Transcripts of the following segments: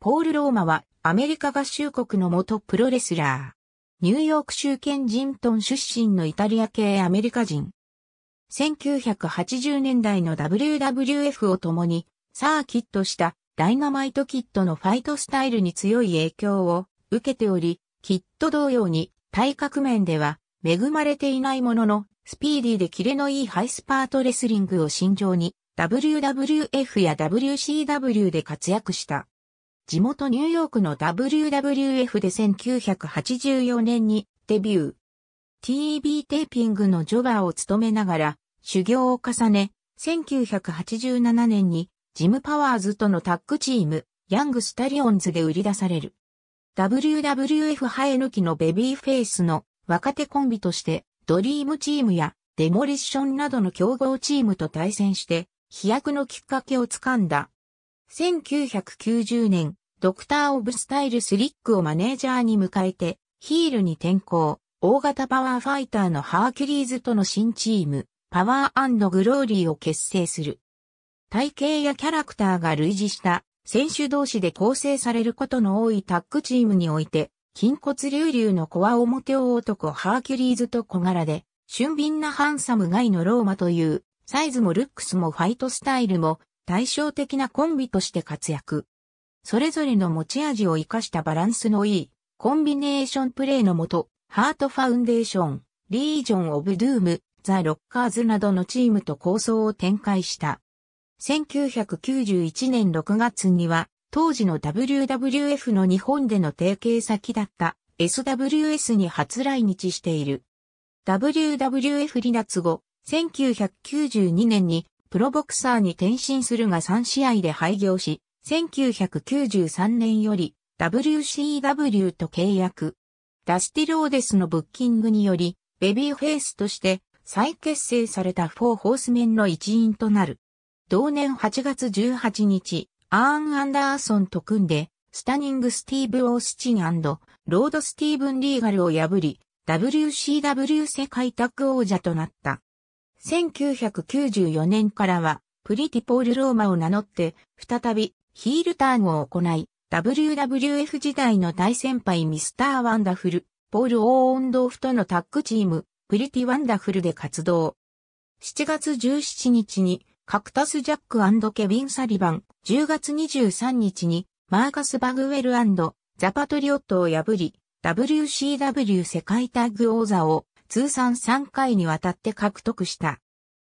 ポール・ローマはアメリカ合衆国の元プロレスラー。ニューヨーク州ケンジントン出身のイタリア系アメリカ人。1980年代の WWF を共にサーキットしたダイナマイトキットのファイトスタイルに強い影響を受けており、キット同様に体格面では恵まれていないものの、スピーディーでキレのいいハイスパートレスリングを慎重に WWF や WCW で活躍した。地元ニューヨークの WWF で1984年にデビュー。TV テーピングのジョガーを務めながら修行を重ね、1987年にジム・パワーズとのタッグチーム、ヤング・スタリオンズで売り出される。WWF 生え抜きのベビーフェイスの若手コンビとしてドリームチームやデモリッションなどの競合チームと対戦して飛躍のきっかけをつかんだ1990年、ドクター・オブ・スタイル・スリックをマネージャーに迎えて、ヒールに転向、大型パワーファイターのハーキュリーズとの新チーム、パワーグローリーを結成する。体型やキャラクターが類似した選手同士で構成されることの多いタッグチームにおいて、筋骨隆々のコア表男ハーキュリーズと小柄で、俊敏なハンサムガイのローマという、サイズもルックスもファイトスタイルも対照的なコンビとして活躍。それぞれの持ち味を生かしたバランスのいいコンビネーションプレーのもと、ハートファウンデーション、リージョン・オブ・ドゥーム、ザ・ロッカーズなどのチームと構想を展開した。1991年6月には、当時の WWF の日本での提携先だった SWS に初来日している。WWF 離脱後、1992年にプロボクサーに転身するが3試合で廃業し、1993年より WCW と契約。ダスティローデスのブッキングにより、ベビーフェイスとして再結成されたフォーホースメンの一員となる。同年8月18日、アーン・アンダーソンと組んで、スタニング・スティーブ・オースチンロード・スティーブン・リーガルを破り、WCW 世界タッグ王者となった。1994年からは、プリティポールローマを名乗って、再びヒールターンを行い、WWF 時代の大先輩ミスター・ワンダフル、ポール・オーオンドーフとのタッグチーム、プリティ・ワンダフルで活動。7月17日に、カクタス・ジャックケビン・サリバン、10月23日に、マーカス・バグウェルザ・パトリオットを破り、WCW 世界タッグ王座を通算3回にわたって獲得した。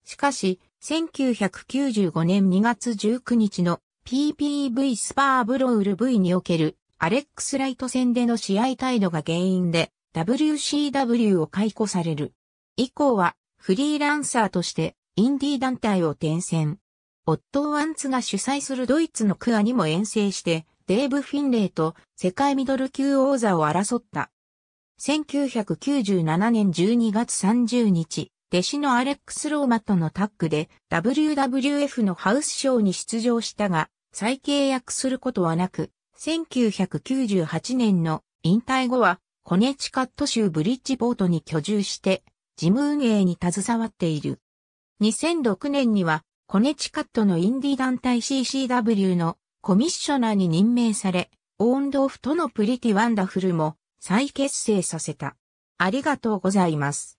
しかし、1995年2月19日の PPV スパーブロール V におけるアレックス・ライト戦での試合態度が原因で WCW を解雇される。以降はフリーランサーとしてインディー団体を転戦。オットー・ワンツが主催するドイツのクアにも遠征してデーブ・フィンレイと世界ミドル級王座を争った。1997年12月30日、弟子のアレックス・ローマとのタッグで WWF のハウスショーに出場したが、再契約することはなく、1998年の引退後はコネチカット州ブリッジボートに居住して、事務運営に携わっている。2006年には、コネチカットのインディ団体 CCW のコミッショナーに任命され、オーンドーフとのプリティ・ワンダフルも再結成させた。ありがとうございます。